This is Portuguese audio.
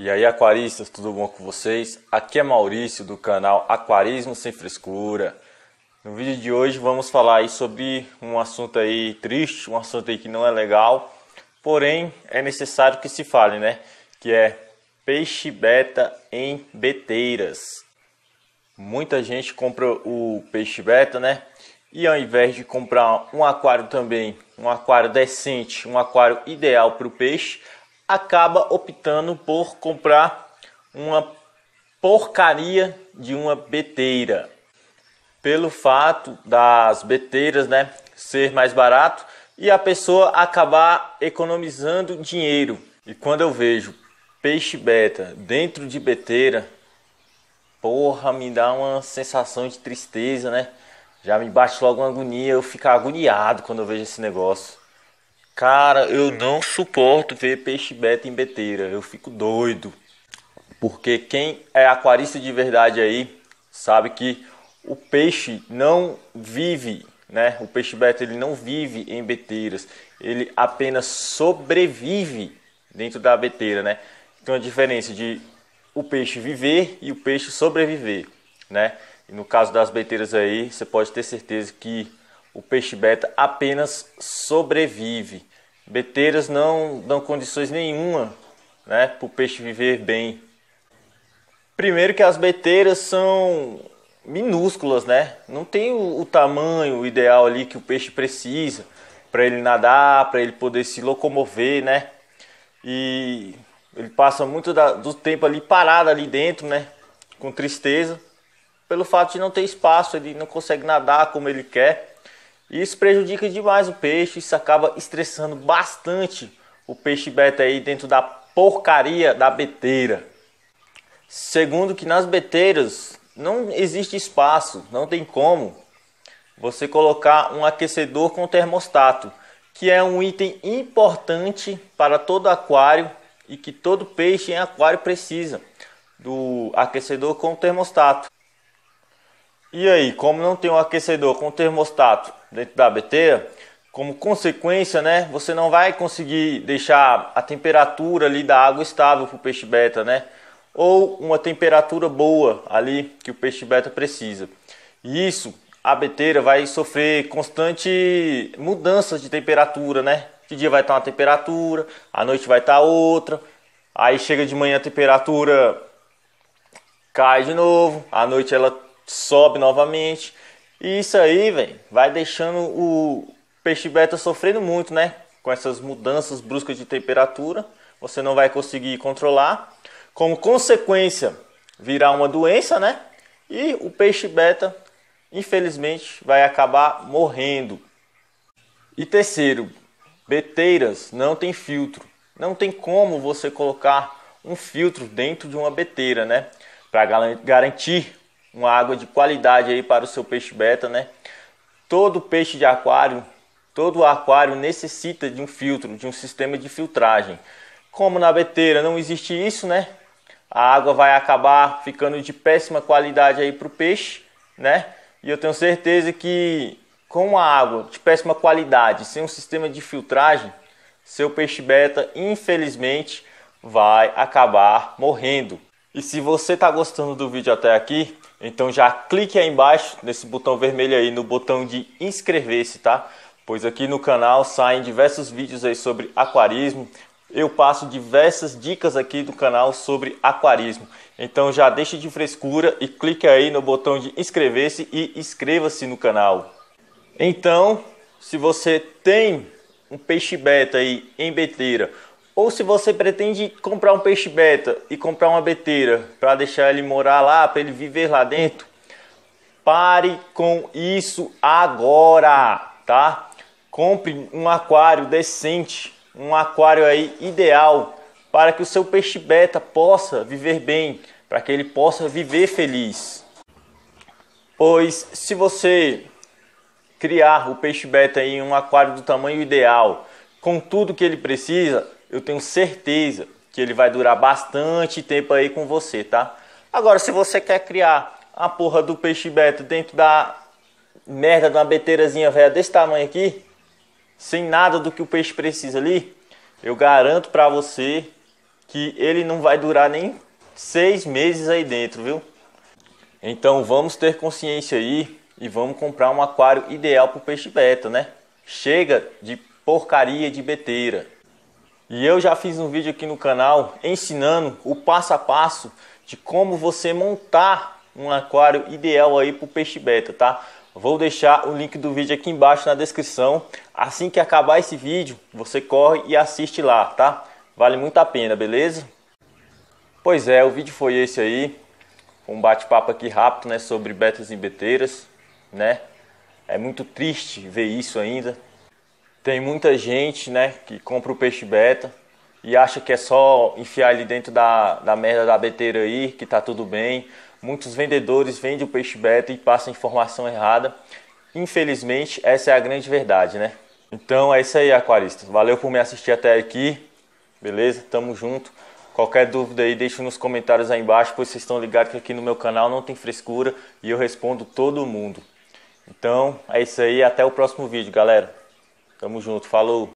E aí, aquaristas, tudo bom com vocês? Aqui é Maurício do canal Aquarismo Sem Frescura. No vídeo de hoje vamos falar aí sobre um assunto aí triste, um assunto aí que não é legal, porém é necessário que se fale, né? Que é peixe beta em beteiras. Muita gente compra o peixe beta, né? E ao invés de comprar um aquário também, um aquário decente, um aquário ideal para o peixe, acaba optando por comprar uma porcaria de uma beteira. Pelo fato das beteiras, né, ser mais barato e a pessoa acabar economizando dinheiro. E quando eu vejo peixe beta dentro de beteira, porra, me dá uma sensação de tristeza, né? Já me bate logo uma agonia, eu fico agoniado quando eu vejo esse negócio. Cara, eu não suporto ver peixe beta em beteira. Eu fico doido. Porque quem é aquarista de verdade aí sabe que o peixe não vive, né? O peixe beta ele não vive em beteiras. Ele apenas sobrevive dentro da beteira, né? Então a diferença de o peixe viver e o peixe sobreviver, né? E no caso das beteiras aí, você pode ter certeza que o peixe beta apenas sobrevive. Beteiras não dão condições nenhuma né, para o peixe viver bem. Primeiro que as beteiras são minúsculas, né? Não tem o, o tamanho ideal ali que o peixe precisa para ele nadar, para ele poder se locomover, né? E ele passa muito da, do tempo ali parado ali dentro, né? Com tristeza, pelo fato de não ter espaço, ele não consegue nadar como ele quer isso prejudica demais o peixe, isso acaba estressando bastante o peixe beta aí dentro da porcaria da beteira. Segundo que nas beteiras não existe espaço, não tem como você colocar um aquecedor com termostato, que é um item importante para todo aquário e que todo peixe em aquário precisa do aquecedor com termostato. E aí, como não tem um aquecedor com termostato dentro da ABT, como consequência, né, você não vai conseguir deixar a temperatura ali da água estável para o peixe beta, né? Ou uma temperatura boa ali que o peixe beta precisa. E isso, a beteira vai sofrer constante mudanças de temperatura, né? De dia vai estar uma temperatura, à noite vai estar outra. Aí chega de manhã a temperatura cai de novo, à noite ela sobe novamente. E isso aí, velho, vai deixando o peixe beta sofrendo muito, né? Com essas mudanças bruscas de temperatura, você não vai conseguir controlar. Como consequência, virá uma doença, né? E o peixe beta, infelizmente, vai acabar morrendo. E terceiro, beteiras não tem filtro. Não tem como você colocar um filtro dentro de uma beteira, né? Para garantir uma água de qualidade aí para o seu peixe beta, né? Todo peixe de aquário, todo aquário necessita de um filtro, de um sistema de filtragem. Como na beteira não existe isso, né? A água vai acabar ficando de péssima qualidade aí para o peixe, né? E eu tenho certeza que com a água de péssima qualidade, sem um sistema de filtragem, seu peixe beta, infelizmente, vai acabar morrendo. E se você está gostando do vídeo até aqui, então já clique aí embaixo nesse botão vermelho aí no botão de inscrever-se, tá? Pois aqui no canal saem diversos vídeos aí sobre aquarismo. Eu passo diversas dicas aqui do canal sobre aquarismo. Então já deixe de frescura e clique aí no botão de inscrever-se e inscreva-se no canal. Então, se você tem um peixe beta aí em beteira ou se você pretende comprar um peixe beta e comprar uma beteira para deixar ele morar lá, para ele viver lá dentro, pare com isso agora, tá? Compre um aquário decente, um aquário aí ideal para que o seu peixe beta possa viver bem, para que ele possa viver feliz. Pois se você criar o peixe beta em um aquário do tamanho ideal, com tudo que ele precisa, eu tenho certeza que ele vai durar bastante tempo aí com você, tá? Agora, se você quer criar a porra do peixe beta dentro da merda de uma beteirazinha velha desse tamanho aqui, sem nada do que o peixe precisa ali, eu garanto pra você que ele não vai durar nem seis meses aí dentro, viu? Então vamos ter consciência aí e vamos comprar um aquário ideal para o peixe beta, né? Chega de porcaria de beteira. E eu já fiz um vídeo aqui no canal ensinando o passo a passo de como você montar um aquário ideal aí para o peixe beta, tá? Vou deixar o link do vídeo aqui embaixo na descrição. Assim que acabar esse vídeo, você corre e assiste lá, tá? Vale muito a pena, beleza? Pois é, o vídeo foi esse aí. Um bate-papo aqui rápido, né, sobre betas e beteiras, né? É muito triste ver isso ainda, tem muita gente, né, que compra o peixe beta e acha que é só enfiar ele dentro da, da merda da beteira aí, que tá tudo bem. Muitos vendedores vendem o peixe beta e passam informação errada. Infelizmente, essa é a grande verdade, né? Então é isso aí, aquaristas. Valeu por me assistir até aqui. Beleza? Tamo junto. Qualquer dúvida aí, deixa nos comentários aí embaixo, pois vocês estão ligados que aqui no meu canal não tem frescura e eu respondo todo mundo. Então é isso aí, até o próximo vídeo, galera. Tamo junto, falou.